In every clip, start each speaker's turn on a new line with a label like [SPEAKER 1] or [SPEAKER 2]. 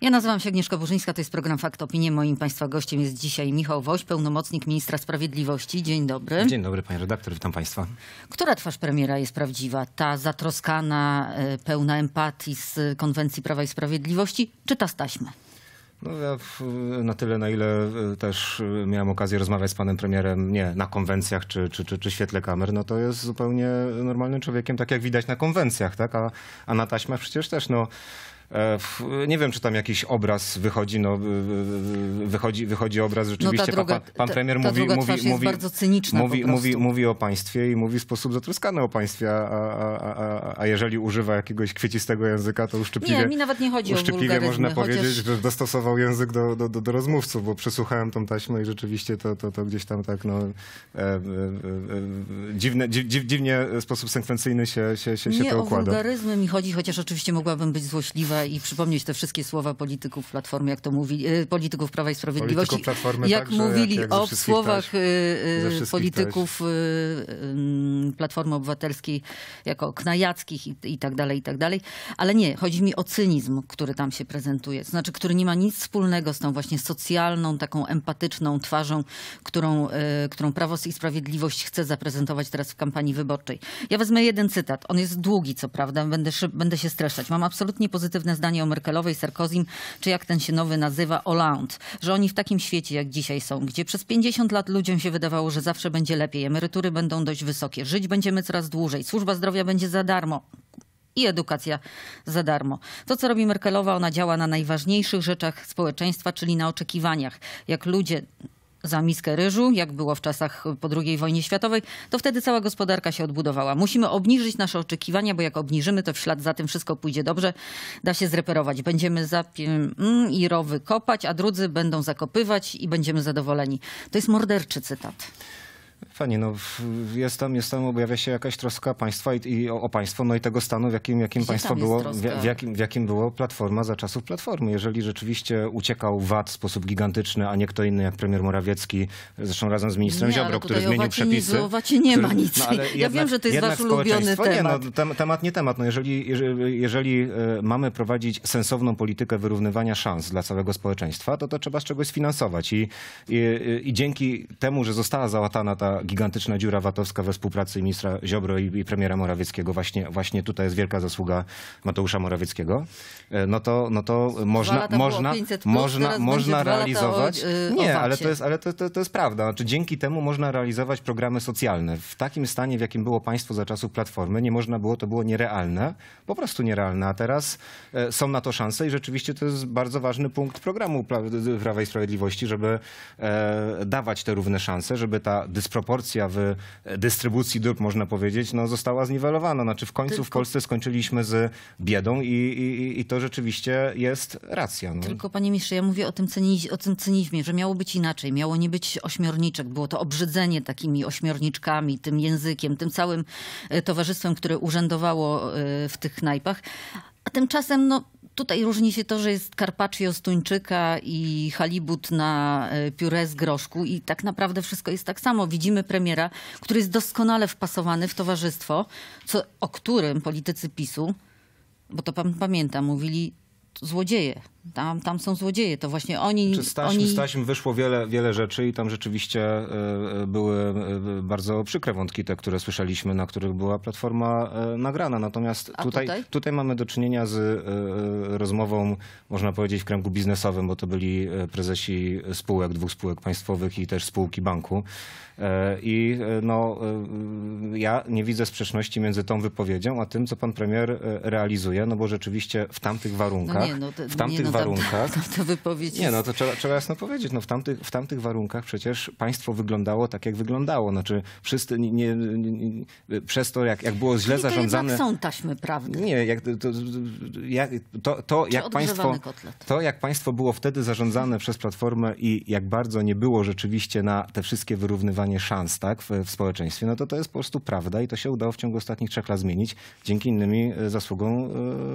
[SPEAKER 1] Ja nazywam się Agnieszka Burzyńska, to jest program Fakt Opinie. Moim Państwa gościem jest dzisiaj Michał Woś, pełnomocnik ministra sprawiedliwości. Dzień dobry. Dzień
[SPEAKER 2] dobry, panie redaktor, witam państwa.
[SPEAKER 1] Która twarz premiera jest prawdziwa? Ta zatroskana, e, pełna empatii z konwencji Prawa i Sprawiedliwości, czy ta staśmy?
[SPEAKER 2] No ja na tyle, na ile e, też e, miałem okazję rozmawiać z panem premierem, nie na konwencjach czy, czy, czy, czy świetle kamer, no to jest zupełnie normalnym człowiekiem, tak jak widać na konwencjach, tak? A, a na taśmach przecież też, no E, nie wiem, czy tam jakiś obraz wychodzi, no, wychodzi, wychodzi obraz no rzeczywiście. No druga, pan, pan premier ta, ta mówi, mówi, mówi, mówi, mówi, mówi, o państwie i mówi w sposób zatruskany o państwie, a, a, a, a jeżeli używa jakiegoś kwiecistego języka, to uszczypliwie, nie, mi nawet nie chodzi uszczypliwie o można chociaż... powiedzieć, że dostosował język do, do, do, do, rozmówców, bo przesłuchałem tą taśmę i rzeczywiście to, to, to gdzieś tam tak no, e, e, e, e dziwne, dziw, dziwnie w sposób sekwencyjny się, się, się, się nie to układa. Nie o
[SPEAKER 1] wulgaryzmy mi chodzi, chociaż oczywiście mogłabym być złośliwa i przypomnieć te wszystkie słowa polityków Platformy, jak to mówi, y, polityków Prawa i Sprawiedliwości, jak także, mówili jak, jak o słowach też, y, y, polityków Platformy Obywatelskiej jako Knajackich i, i tak dalej, i tak dalej. Ale nie, chodzi mi o cynizm, który tam się prezentuje. To znaczy, który nie ma nic wspólnego z tą właśnie socjalną, taką empatyczną twarzą, którą, y, którą Prawo i Sprawiedliwość chce zaprezentować teraz w kampanii wyborczej. Ja wezmę jeden cytat. On jest długi, co prawda. Będę, będę się streszczać. Mam absolutnie pozytywne zdanie o Merkelowej, Sarkozim, czy jak ten się nowy nazywa, Hollande. Że oni w takim świecie, jak dzisiaj są, gdzie przez 50 lat ludziom się wydawało, że zawsze będzie lepiej, emerytury będą dość wysokie, żyć będziemy coraz dłużej. Służba zdrowia będzie za darmo i edukacja za darmo. To, co robi Merkelowa, ona działa na najważniejszych rzeczach społeczeństwa, czyli na oczekiwaniach. Jak ludzie za miskę ryżu, jak było w czasach po II wojnie światowej, to wtedy cała gospodarka się odbudowała. Musimy obniżyć nasze oczekiwania, bo jak obniżymy, to w ślad za tym wszystko pójdzie dobrze, da się zreperować. Będziemy za mm, i rowy kopać, a drudzy będą zakopywać i będziemy zadowoleni. To jest morderczy cytat.
[SPEAKER 2] Panie, no jest tam, jest tam, objawia się jakaś troska państwa i, i o, o, państwo, no i tego stanu, w jakim, jakim państwo było, w, w, jakim, w jakim było Platforma za czasów Platformy. Jeżeli rzeczywiście uciekał VAT w sposób gigantyczny, a nie kto inny jak premier Morawiecki, zresztą razem z ministrem nie, Ziobro, który zmienił przepisy. Nie, o nie ma nic. No, ja jednak, wiem, że to jest wasz ulubiony temat. Nie, no, temat nie temat. No, jeżeli, jeżeli, jeżeli e, mamy prowadzić sensowną politykę wyrównywania szans dla całego społeczeństwa, to to trzeba z czegoś sfinansować. I, i, i dzięki temu, że została załatana ta gigantyczna dziura VAT-owska we współpracy ministra Ziobro i, i premiera Morawieckiego. Właśnie, właśnie tutaj jest wielka zasługa Mateusza Morawieckiego. E, no to, no to można, można, plus, można, można realizować. Y, o, nie, ale to jest, ale to, to, to jest prawda. Znaczy, dzięki temu można realizować programy socjalne. W takim stanie, w jakim było państwo za czasów Platformy, nie można było, to było nierealne, po prostu nierealne. A teraz e, są na to szanse i rzeczywiście to jest bardzo ważny punkt programu Prawa i Sprawiedliwości, żeby e, dawać te równe szanse, żeby ta dysproporcja porcja w e, dystrybucji dóbr, można powiedzieć, no, została zniwelowana. Znaczy w końcu Tylko... w Polsce skończyliśmy z biedą i, i, i to rzeczywiście jest racja. No. Tylko
[SPEAKER 1] panie mistrze, ja mówię o tym, cyniz- o tym cynizmie, że miało być inaczej. Miało nie być ośmiorniczek. Było to obrzydzenie takimi ośmiorniczkami, tym językiem, tym całym e, towarzystwem, które urzędowało e, w tych knajpach. A tymczasem no, Tutaj różni się to, że jest carpaccio z tuńczyka i halibut na e, pióre z groszku i tak naprawdę wszystko jest tak samo. Widzimy premiera, który jest doskonale wpasowany w towarzystwo, co, o którym politycy PiSu, bo to pan pamięta, mówili złodzieje. Tam, tam są złodzieje, to właśnie oni... Z znaczy, staśmy,
[SPEAKER 2] oni... wyszło wiele, wiele rzeczy i tam rzeczywiście e, e, były e, bardzo przykre wątki te, które słyszeliśmy, na których była Platforma nagrana. Natomiast tutaj, tutaj, tutaj? mamy do czynienia z rozmową, można powiedzieć, w kręgu biznesowym, bo to byli prezesi spółek, dwóch spółek państwowych i też spółki banku. I no, ja nie widzę sprzeczności między tą wypowiedzią, a tym, co pan premier realizuje, no bo rzeczywiście w tamtych warunkach, no nie, no to, w tamtych no, warunkach... No to Nie, no to trzeba, trzeba jasno powiedzieć. No w, tamtych, w tamtych warunkach przecież państwo wyglądało tak, jak wyglądało. Znaczy wszyscy nie, nie, nie przez to, jak, jak było źle Czyli zarządzane... To są
[SPEAKER 1] taśmy prawne.
[SPEAKER 2] Nie, jak, to, jak, to, to jak państwo, to jak państwo było wtedy zarządzane przez Platformę i jak bardzo nie było rzeczywiście na te wszystkie wyrównywanie szans tak, w, w społeczeństwie, no to to jest po prostu prawda i to się udało w ciągu ostatnich trzech lat zmienić dzięki innymi e, zasługom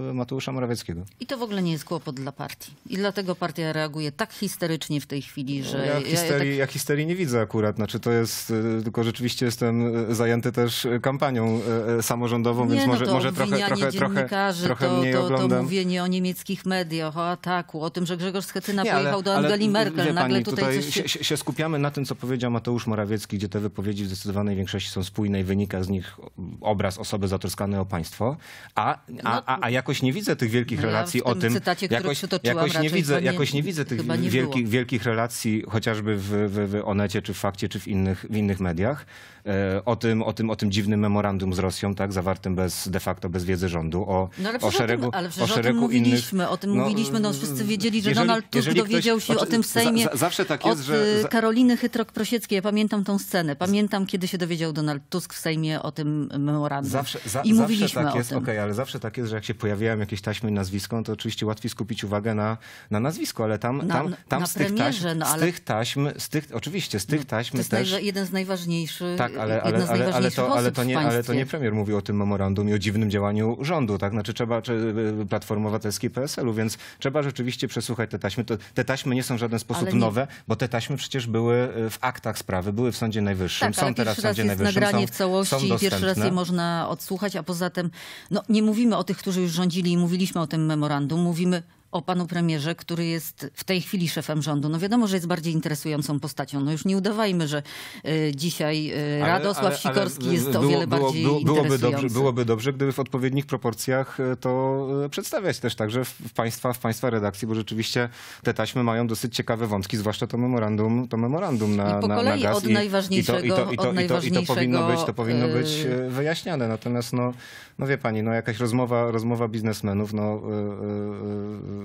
[SPEAKER 2] e, Mateusza Morawieckiego.
[SPEAKER 1] I to w ogóle nie jest kłopot dla państwa partii. I dlatego partia reaguje tak histerycznie w tej chwili, no, że... Ja histerii,
[SPEAKER 2] ja tak... ja histerii nie widzę akurat. Znaczy to jest... Y, tylko rzeczywiście jestem y, zajęty też y, kampanią samorządową, nie, więc no może, może trochę, trochę, trochę, trochę to, mniej to, oglądam. To mówienie
[SPEAKER 1] o niemieckich mediach, o ataku, o tym, że Grzegorz Schetyna nie, pojechał do Angeli Merkel. Nagle pani, tutaj, tutaj coś... się,
[SPEAKER 2] się skupiamy na tym, co powiedział Mateusz Morawiecki, gdzie te wypowiedzi w zdecydowanej większości są spójne i wynika z nich obraz osoby zatroskanej o państwo. A, a, a, no- a jakoś nie widzę tych wielkich no relacji ja o tym... Cytacie, jakoś, przytoczyłam jakoś nie widzę, Jakoś nie widzę tych nie wielkich, wielkich relacji chociażby w, w, w Onecie, czy w Fakcie, czy w innych, w innych mediach. E, o tym, o tym, o tym dziwnym memorandum z Rosją, tak, zawartym bez, de facto bez wiedzy rządu, o, no ale o szeregu, o tym, ale o szeregu o tym mówiliśmy, innych... O tym no, mówiliśmy, no, mm, wszyscy wiedzieli, że jeżeli, Donald Tusk dowiedział ktoś, się o znaczy, tym w Sejmie za, za, zawsze tak jest, od że, y, za...
[SPEAKER 1] Karoliny Chytrok-Prosieckiej. Ja pamiętam tą scenę. Pamiętam, kiedy się dowiedział Donald Tusk w Sejmie o tym memorandum. Zawsze, za, I mówiliśmy zawsze tak jest, okej,
[SPEAKER 2] okay, ale zawsze tak jest, że jak się pojawiają jakieś taśmy i nazwisko, no to oczywiście łatwiej skupić uwagę na, na nazwisku, ale tam, tam, tam, tam na, z, tych taśm, no, ale... z tych taśm, z tych, oczywiście z tych no, taśm też... to jest też...
[SPEAKER 1] jeden z najważniejszych tak, ale, ale, jedna z ale, ale, to, ale, to nie, ale to nie
[SPEAKER 2] premier mówił o tym memorandum i o dziwnym działaniu rządu, tak? Znaczy trzeba, czy y, y, Platformy Obywatelskiej PSL-u, więc trzeba rzeczywiście przesłuchać te taśmy. To, te taśmy nie są w żaden sposób nowe, bo te taśmy przecież były y, w aktach sprawy, były w Sądzie Najwyższym, tak, są teraz w Sądzie jest Najwyższym. nagranie są, w całości i pierwszy raz je
[SPEAKER 1] można odsłuchać, a poza tym no, nie mówimy o tych, którzy już rządzili i mówiliśmy o tym memorandum, mówimy o panu premierze, który jest w tej chwili szefem rządu. No wiadomo, że jest bardziej interesującą postacią. No już nie udawajmy, że y, dzisiaj y, Radosław ale, Sikorski ale, jest było, o wiele było, bardziej było, byłoby dobrze, byłoby
[SPEAKER 2] dobrze, gdyby w odpowiednich proporcjach y, to przedstawiać też także w państwa, w państwa redakcji, bo rzeczywiście te taśmy mają dosyć ciekawe wątki, zwłaszcza to memorandum, to memorandum na, I po na, kolei na gaz. Od najważniejszego, i, to, i, to, i, i to powinno być, to powinno być wyjaśniane. Natomiast no, no wie pani, no jakaś rozmowa, rozmowa biznesmenów, no yy, yy,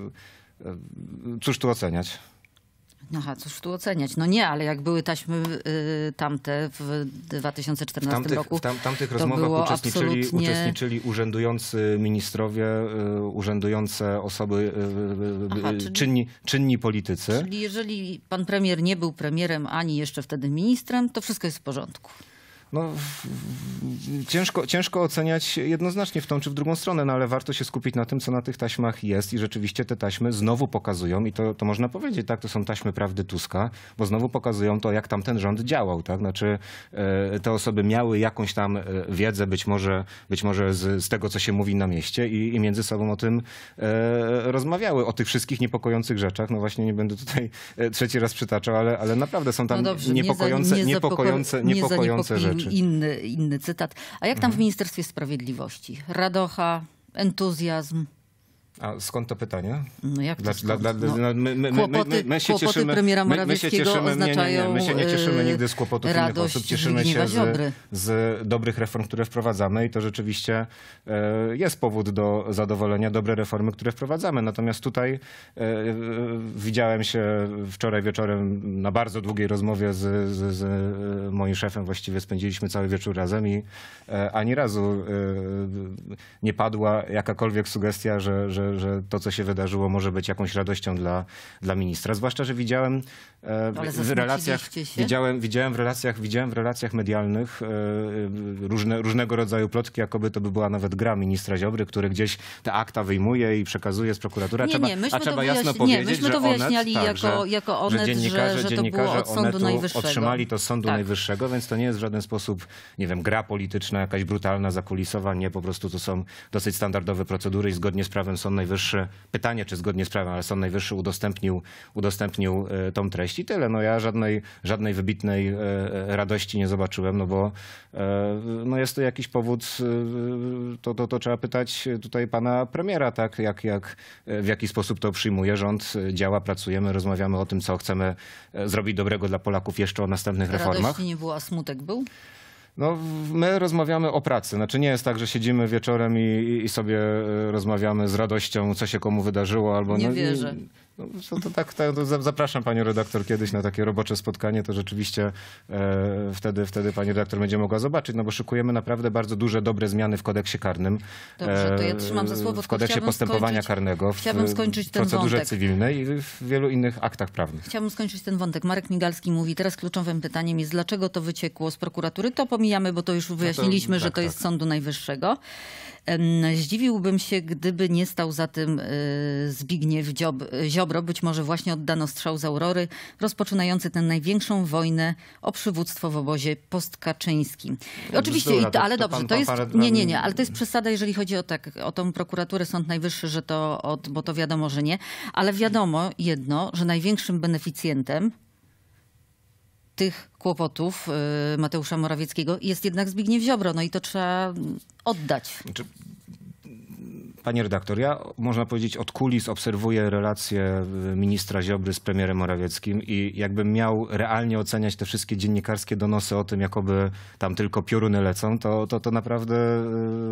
[SPEAKER 2] E, cóż tu oceniać?
[SPEAKER 1] Aha, cóż tu oceniać? No nie, ale jak były taśmy y, tamte w 2014 w tamtych, roku. W tam, tamtych rozmowach uczestniczyli, absolutnie... uczestniczyli
[SPEAKER 2] urzędujący ministrowie, y, urzędujące osoby, y, y, y, Aha, czyli, czynni, czynni politycy. Czyli
[SPEAKER 1] jeżeli pan premier nie był premierem ani jeszcze wtedy ministrem, to wszystko jest w porządku
[SPEAKER 2] no, ciężko, ciężko oceniać jednoznacznie w tą czy w drugą stronę, no ale warto się skupić na tym, co na tych taśmach jest i rzeczywiście te taśmy znowu pokazują i to, to można powiedzieć, tak, to są taśmy prawdy Tuska, bo znowu pokazują to, jak tam ten rząd działał, tak, znaczy e, te osoby miały jakąś tam e, wiedzę, być może, być może z, z tego, co się mówi na mieście i, i między sobą o tym e, rozmawiały, o tych wszystkich niepokojących rzeczach, no właśnie nie będę tutaj e, trzeci raz przytaczał, ale, ale naprawdę są tam no dobrze, niepokojące, nie za, nie niepokojące, niepokojące, niepokojące rzeczy. Znaczy?
[SPEAKER 1] Inny, inny cytat. A jak tam w mhm. Ministerstwie Sprawiedliwości? Radocha, entuzjazm?
[SPEAKER 2] A skąd to pytanie? No jak to dla, dla, dla, no. no my, my, kłopoty, my, my się kłopoty cieszymy, premiera Morawieckiego cieszymy, oznaczają nie, nie, nie, My się nie cieszymy e, nigdy z kłopotów innych osób. Cieszymy się z, z, dobrych reform, które wprowadzamy i to rzeczywiście e, jest powód do zadowolenia, dobre reformy, które wprowadzamy. Natomiast tutaj e, widziałem się wczoraj wieczorem na bardzo długiej rozmowie z, z, z moim szefem. Właściwie spędziliśmy cały wieczór razem i ani razu nie padła jakakolwiek sugestia, że, że że, to, co się wydarzyło, może być jakąś radością dla, dla ministra. Zwłaszcza, że widziałem e, w relacjach, widziałem, widziałem w relacjach, widziałem w relacjach medialnych e, różne, różnego rodzaju plotki, jakoby to by była nawet gra ministra Ziobry, który gdzieś te akta wyjmuje i przekazuje z prokuratury. Nie, trzeba, nie, myśmy a trzeba to jasno wyjaśni- powiedzieć, nie, myśmy że to wyjaśniali onet, tak, jako, jako onet, że, dziennikarze, że, że to było od Sądu Najwyższego. Otrzymali to z Sądu tak. Najwyższego, więc to nie jest w żaden sposób, nie wiem, gra polityczna, jakaś brutalna, zakulisowa. Nie, po prostu to są dosyć standardowe procedury i zgodnie z prawem sądu Najwyższy, pytanie czy zgodnie z prawem, ale Sąd Najwyższy udostępnił, udostępnił e, tą treść i tyle. No ja żadnej, żadnej wybitnej e, e, radości nie zobaczyłem, no bo no jest to jakiś powód, to, to, to trzeba pytać tutaj pana premiera, tak, jak, jak, w jaki sposób to przyjmuje rząd, działa, pracujemy, rozmawiamy o tym, co chcemy zrobić dobrego dla Polaków jeszcze o następnych reformach. Radości
[SPEAKER 1] nie a smutek był?
[SPEAKER 2] No, my rozmawiamy o pracy. Znaczy nie jest tak, że siedzimy wieczorem i, i sobie e, rozmawiamy z radością, co się komu wydarzyło. albo Nie no, wierzę. No, to, tak, tak to zapraszam panią redaktor kiedyś na takie robocze spotkanie, to rzeczywiście e, wtedy, wtedy pani redaktor będzie mogła zobaczyć, no bo szykujemy naprawdę bardzo duże, dobre zmiany w kodeksie karnym. Dobrze, to ja e, trzymam za słowo. W kodeksie postępowania skończyć, karnego, w skończyć w ten procedurze wątek. cywilnej i w wielu innych aktach prawnych.
[SPEAKER 1] Chciałbym skończyć ten wątek. Marek Migalski mówi, teraz kluczowym pytaniem jest, dlaczego to wyciekło z prokuratury? To pomijamy, bo to już wyjaśniliśmy, no to, tak, że to jest tak. Sądu Najwyższego. Zdziwiłbym się, gdyby nie stał za tym y, Zbigniew Ziobro. Być może właśnie oddano strzał z Aurory, rozpoczynający tę największą wojnę o przywództwo w obozie postkaczyńskim. Oczywiście, Bzdura, to, ale to dobrze, to jest... Nie, nie, nie, ale to jest przesada, jeżeli chodzi o, tak, o tą prokuraturę, Sąd Najwyższy, że to od, bo to wiadomo, że nie. Ale wiadomo jedno, że największym beneficjentem tych kłopotów y, Mateusza Morawieckiego jest jednak Zbigniew Ziobro, no i to trzeba oddać. Znaczy,
[SPEAKER 2] Panie redaktor, ja można powiedzieć od kulis obserwuję relacje y, ministra Ziobry z premierem Morawieckim i jakbym miał realnie oceniać te wszystkie dziennikarskie donosy o tym, jakoby tam tylko pioruny lecą, to, to, to naprawdę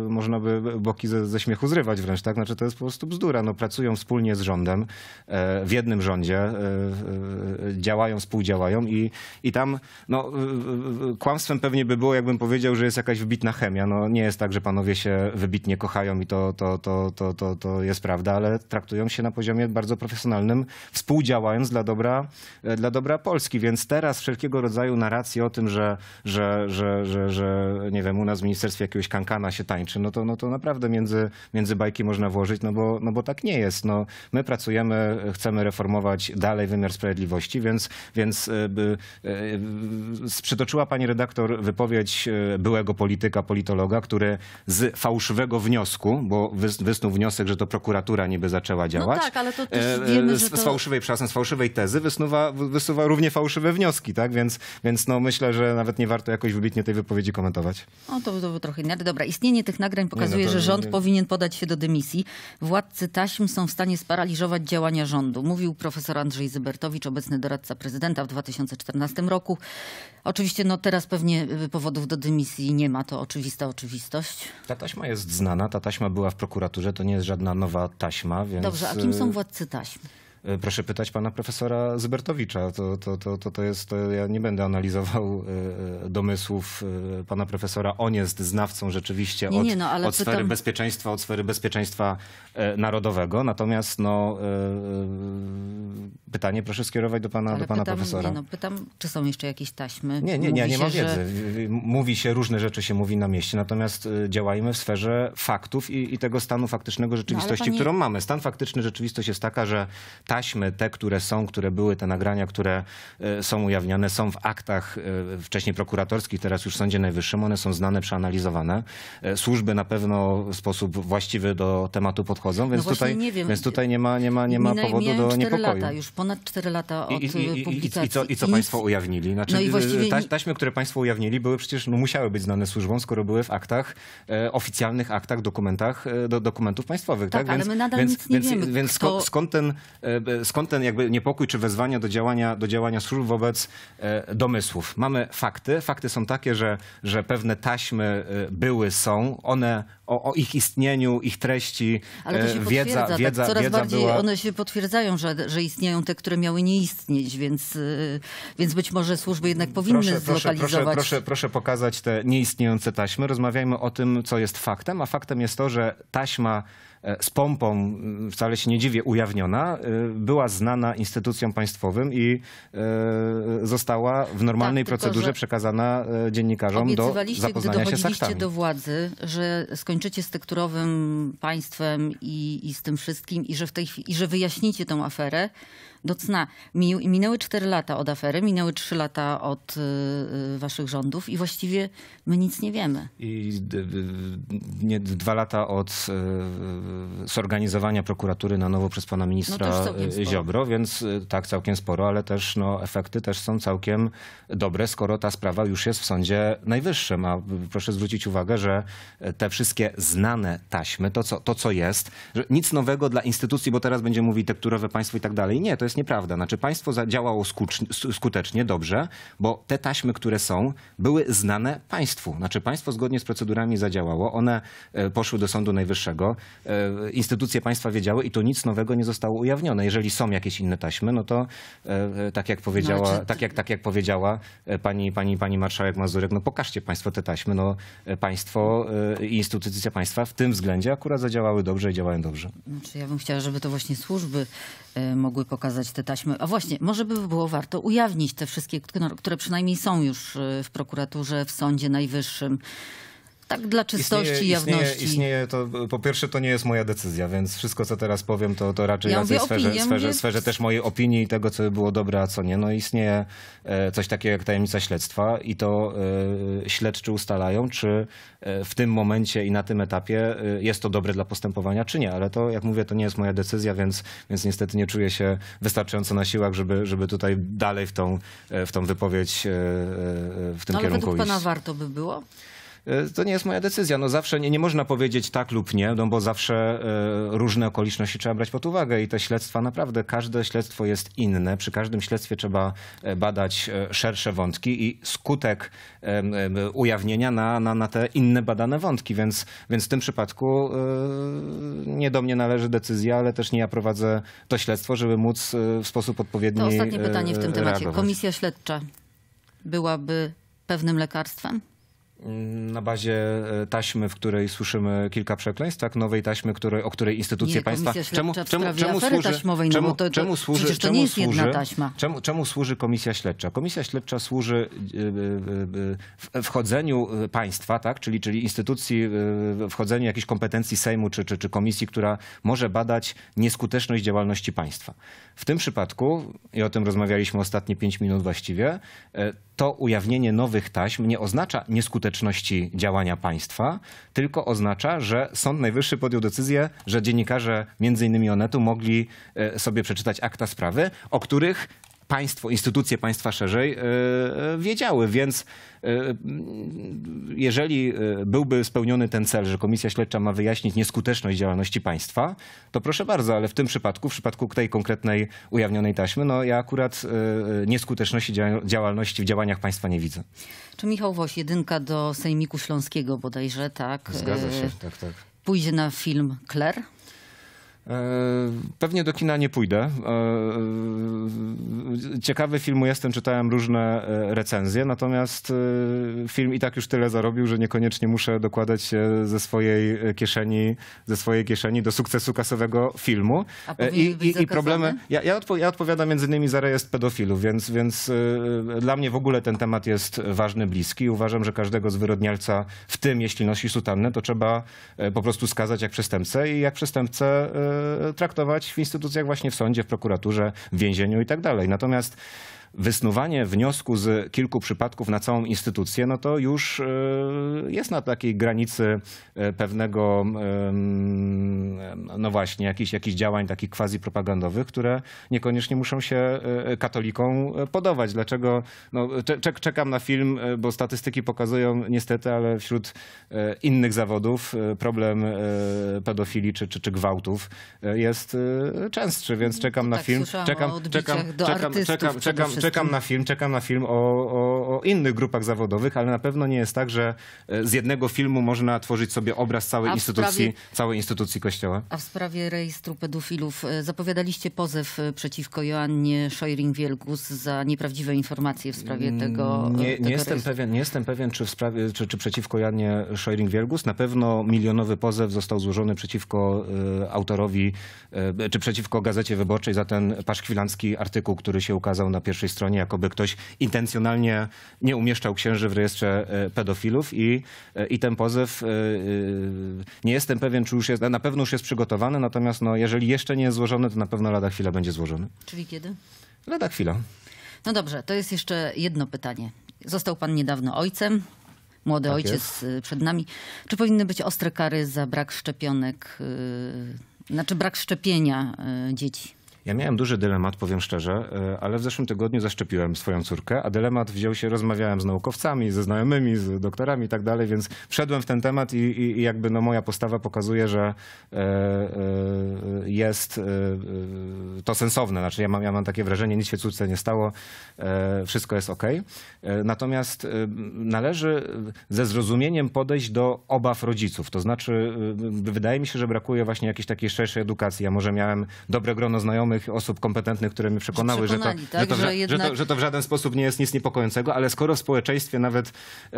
[SPEAKER 2] y, można by boki ze, ze śmiechu zrywać wręcz, tak? Znaczy to jest po prostu bzdura. No, pracują wspólnie z rządem, e, w jednym rządzie, e, e, działają, współdziałają i, i tam no, kłamstwem pewnie by było, jakbym powiedział, że jest jakaś wybitna chemia. No, nie jest tak, że panowie się wybitnie kochają i to, to, to to, to, to, jest prawda, ale traktują się na poziomie bardzo profesjonalnym, współdziałając dla dobra, e, dla dobra Polski. Więc teraz wszelkiego rodzaju narracje o tym, że, że, że, że, że nie wiem, u nas w ministerstwie jakiegoś kankana się tańczy, no to, no to naprawdę między, między bajki można włożyć, no bo, no bo tak nie jest. No, my pracujemy, chcemy reformować dalej wymiar sprawiedliwości, więc, więc e, by, e, przytoczyła pani redaktor wypowiedź byłego polityka, politologa, który z fałszywego wniosku, bo wy, wysnuł wniosek, że to prokuratura niby zaczęła no działać. No tak, ale to e, też wiemy, z, że to... z fałszywej, przepraszam, z fałszywej tezy wysnuwa, wysuwa równie fałszywe wnioski, tak? Więc, więc no myślę, że nawet nie warto jakoś wybitnie tej wypowiedzi komentować.
[SPEAKER 1] No to, to trochę inaczej. Dobra, istnienie tych nagrań pokazuje, nie, no to... że rząd powinien podać się do dymisji. Władcy taśm są w stanie sparaliżować działania rządu. Mówił profesor Andrzej Zybertowicz, obecny doradca prezydenta w 2014 roku. Oczywiście no teraz pewnie y, powodów do dymisji nie ma, to oczywista oczywistość.
[SPEAKER 2] Ta taśma jest znana, ta taśma była w prokuraturze literaturze, to nie jest żadna nowa taśma, więc... Dobrze, a kim są y,
[SPEAKER 1] władcy taśmy?
[SPEAKER 2] E, proszę pytać pana profesora Zybertowicza. To, to, to, to, to jest, to ja nie będę analizował e, e, domysłów pana profesora. On jest znawcą rzeczywiście nie, od, nie, no, od sfery pytam... bezpieczeństwa, od sfery bezpieczeństwa narodowego. Natomiast no, pytanie proszę skierować do pana, ale do pana pytam, profesora. Nie, no,
[SPEAKER 1] pytam, czy są jeszcze jakieś taśmy? Nie, nie, nie, nie ma wiedzy.
[SPEAKER 2] Że... Mówi się, różne rzeczy się mówi na mieście, natomiast działajmy w sferze faktów i, i tego stanu faktycznego no, rzeczywistości, no, którą mamy. Stan faktyczny rzeczywistość jest taka, że taśmy, te, które są, które były, te nagrania, które e, są ujawniane, są w aktach e, wcześniej prokuratorskich, teraz już w Sądzie Najwyższym, one są znane, przeanalizowane. E, służby na pewno w sposób właściwy do tematu podchodzą, więc, no tutaj, nie wiem. więc tutaj nie ma, nie ma, nie ma powodu do niepokoju. Lata,
[SPEAKER 1] już ponad 4 lata od I, i, i, publikacji. I co, i co państwo
[SPEAKER 2] nic... ujawnili? Znaczy, no i właściwie... Ta, taśmy, które państwo ujawnili, były przecież, no, musiały być znane służbom, skoro były w aktach, e, oficjalnych aktach, dokumentach, do, dokumentów państwowych. Tak, tak? ale więc, my nadal więc, nic nie więc, wiemy. Więc kto... skąd ten skąd ten jakby niepokój czy wezwania do działania, do działania służb wobec e, domysłów? Mamy fakty. Fakty są takie, że, że pewne taśmy e, były, są. One o, o ich istnieniu, ich treści, Ale to e, się wiedza, tak wiedza, coraz wiedza bardziej była... one
[SPEAKER 1] się potwierdzają, że, że istnieją te, które miały nie istnieć, więc, e, więc być może służby jednak powinny proszę, zlokalizować. Proszę, proszę,
[SPEAKER 2] proszę pokazać te nieistniejące taśmy. Rozmawiajmy o tym, co jest faktem, a faktem jest to, że taśma e, z pompą, wcale się nie dziwię, ujawniona, była znana instytucjom państwowym i została w normalnej tak, procedurze tylko, przekazana dziennikarzom do zapoznania się z aktami. do
[SPEAKER 1] władzy, że skończyliście skończycie z tekturowym państwem i, i z tym wszystkim i że, w tej, i że wyjaśnicie tę aferę, do cna. Minęły 4 lata od afery, minęły 3 lata od y, y, waszych rządów i właściwie my nic nie wiemy.
[SPEAKER 2] I nie, dwa lata od y, zorganizowania prokuratury na nowo przez pana ministra no Ziobro, więc tak, całkiem sporo, ale też no, efekty też są całkiem dobre, skoro ta sprawa już jest w Sądzie Najwyższym. A proszę zwrócić uwagę, że te wszystkie znane taśmy, to co, to co jest, nic nowego dla instytucji, bo teraz będzie mówić tekturowe państwo i tak dalej. Nie, to jest jest nieprawda. Znaczy państwo działało skutecznie, dobrze, bo te taśmy, które są, były znane państwu. Znaczy państwo zgodnie z procedurami zadziałało, one e, poszły do Sądu Najwyższego, e, instytucje państwa wiedziały i to nic nowego nie zostało ujawnione. Jeżeli są jakieś inne taśmy, no to e, tak jak powiedziała, no, czy... tak, jak, tak jak powiedziała pani, pani, pani marszałek Mazurek, no pokażcie państwo te taśmy. No, państwo i instytucje państwa w tym względzie akurat zadziałały dobrze i działają
[SPEAKER 1] dobrze. Znaczy ja bym chciała, żeby to właśnie służby mogły pokazać pokazać te taśmy. A właśnie, może by było warto ujawnić te wszystkie, które przynajmniej są już y, w prokuraturze, w Sądzie Najwyższym. Tak dla czystości i jawności. Istnieje,
[SPEAKER 2] istnieje to, po pierwsze to nie jest moja decyzja, więc wszystko co teraz powiem to, to raczej ja tej sferze, sferze, sferze też mojej opinii i tego co by było dobre, a co nie. No istnieje e, coś takiego jak tajemnica śledztwa i to e, śledczy ustalają, czy e, w tym momencie i na tym etapie jest to dobre dla postępowania, czy nie. Ale to, jak mówię, to nie jest moja decyzja, więc, więc niestety nie czuję się wystarczająco na siłach, żeby, żeby tutaj dalej w tą, w tą wypowiedź w tym kierunku. ale kierunku według pana warto by było? E, to nie jest moja decyzja. No zawsze nie, nie można powiedzieć tak lub nie, no bo zawsze e, różne okoliczności trzeba brać pod uwagę i te śledztwa naprawdę, każde śledztwo jest inne. Przy każdym śledztwie trzeba e, badać szersze wątki i skutek ujawnienia na, na, na te inne badane wątki, więc, więc w tym przypadku nie do mnie należy decyzja, ale też nie ja prowadzę to śledztwo, żeby móc w sposób odpowiedni To ostatnie pytanie w tym temacie. Reagować. Komisja
[SPEAKER 1] śledcza byłaby pewnym lekarstwem?
[SPEAKER 2] Mm, na bazie e, taśmy, w której słyszymy kilka przekleństw, tak? Nowej taśmy, której, o której instytucje nie, państwa... Czemu, czemu, czemu służy, taśmowej, no czemu, to, to, czemu służy, przecież to czemu nie jest służy, jedna taśma. Czemu, czemu służy komisja śledcza? Komisja śledcza służy e, e, wchodzeniu państwa, tak? czyli, czyli instytucji, wchodzeniu jakichś kompetencji Sejmu czy, czy, czy komisji, która może badać nieskuteczność działalności państwa. W tym przypadku, i o tym rozmawialiśmy ostatnie pięć minut właściwie, to ujawnienie nowych taśm nie oznacza nieskuteczności działania państwa, tylko oznacza, że Sąd Najwyższy podjął decyzję, że dziennikarze, między innymi Onetu, mogli e, sobie przeczytać akta sprawy, o których państwo, instytucje państwa szerzej e, e, wiedziały, więc e, jeżeli byłby spełniony ten cel, że Komisja Śledcza ma wyjaśnić nieskuteczność działalności państwa, to proszę bardzo, ale w tym przypadku, w przypadku tej konkretnej ujawnionej taśmy, no ja akurat nieskuteczności działalności w działaniach państwa nie widzę.
[SPEAKER 1] Czy Michał Woś, jedynka do Sejmiku Śląskiego bodajże, tak? Zgadza się, tak, tak. Pójdzie na film Kler?
[SPEAKER 2] E, pewnie do kina nie pójdę. E, e, ciekawy filmu jestem, czytałem różne recenzje, natomiast film i tak już tyle zarobił, że niekoniecznie muszę dokładać się ze swojej kieszeni, ze swojej kieszeni do sukcesu kasowego filmu. I, i, i problemy. Ja, ja, odpo, ja, odpowiadam między innymi za rejestr pedofilów, więc, więc dla mnie w ogóle ten temat jest ważny, bliski. Uważam, że każdego zwyrodnialca, w tym jeśli nosi sutannę, to trzeba po prostu skazać jak przestępcę i jak przestępcę traktować w instytucjach właśnie w sądzie, w prokuraturze, w więzieniu i tak dalej. Natomiast wysnuwanie wniosku z kilku przypadków na całą instytucję, no to już e, jest na takiej granicy e, pewnego, no właśnie, jakichś, jakichś działań takich quasi-propagandowych, które niekoniecznie muszą się e, katolikom podobać. Dlaczego? No, czekam na film, bo statystyki pokazują niestety, ale wśród innych zawodów problem pedofilii czy, czy, czy gwałtów jest częstszy, więc mhm. czekam no na tak, film. Czekam, czekam, czekam, czekam, czekam, Czekam na film, czekam na film o, o, o, innych grupach zawodowych, ale na pewno nie jest tak, że e, z jednego filmu można tworzyć sobie obraz całej instytucji, sprawie, całej instytucji Kościoła.
[SPEAKER 1] A w sprawie rejestru pedofilów e, zapowiadaliście pozew e, przeciwko Joannie Szojring-Wielgus za nieprawdziwe informacje w sprawie mm, tego. Nie, tego nie jestem,
[SPEAKER 2] pewien, nie jestem pewien, czy, w sprawie, czy, czy przeciwko Joannie Szojring-Wielgus. Na pewno milionowy pozew został złożony przeciwko y, autorowi, y, czy przeciwko Gazecie Wyborczej za ten paszkwilancki artykuł, który się ukazał na pierwszej naszej stronie, jakoby ktoś intencjonalnie nie umieszczał księży w rejestrze e, pedofilów i, e, i ten pozew e, nie jestem pewien, czy już jest, na pewno już jest przygotowany, natomiast no, jeżeli jeszcze nie jest złożony, to na pewno lada chwila będzie złożony. Czyli kiedy? Lada chwila.
[SPEAKER 1] No dobrze, to jest jeszcze jedno pytanie. Został pan niedawno ojcem, młody tak ojciec jest. Y, przed nami. Czy powinny być ostre kary za brak szczepionek, yy, znaczy brak szczepienia yy, dzieci? Ja miałem
[SPEAKER 2] duży dylemat, powiem szczerze, e, ale w zeszłym tygodniu zaszczepiłem swoją córkę, a dylemat wziął się, rozmawiałem z naukowcami, ze znajomymi, z doktorami i tak dalej, więc wszedłem w ten temat i, i, i jakby no moja postawa pokazuje, że e, e, jest e, e to sensowne. Znaczy ja mam, ja mam takie wrażenie, nic się córce nie stało, e, wszystko jest ok. Natomiast należy ze zrozumieniem podejść do obaw rodziców. To znaczy wydaje mi się, że brakuje właśnie jakiejś takiej szerszej edukacji. Ja może miałem dobre grono znajomych, samych osób kompetentnych, które mnie przekonały, że, że, tak, to, tak, że, to, że, jednak... to, że, to, w żaden sposób nie jest nic niepokojącego, ale skoro w społeczeństwie nawet e,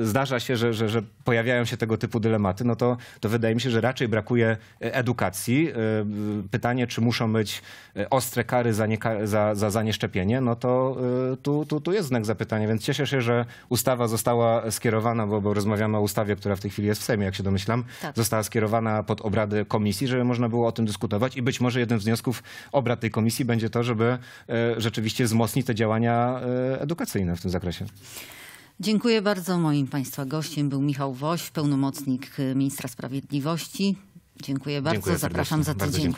[SPEAKER 2] e, zdarza się, że, że, że pojawiają się tego typu dylematy, no to, to wydaje mi się, że raczej brakuje e, edukacji. E, pytanie, czy muszą być ostre kary za, nie, za, za, no to tu, tu, tu jest znak zapytania, więc cieszę się, że ustawa została skierowana, bo, bo rozmawiamy o ustawie, która w tej chwili jest w Sejmie, jak się domyślam, tak. została skierowana pod obrady komisji, żeby można było o tym dyskutować i być może jeden jednym z wniosków obrad tej komisji będzie to, żeby e, rzeczywiście wzmocnić te działania e, edukacyjne w tym zakresie.
[SPEAKER 1] Dziękuję bardzo. Moim Państwa gościem był Michał Woś, pełnomocnik e, ministra sprawiedliwości. Dziękuję bardzo. Dziękuję Zapraszam za tydzień.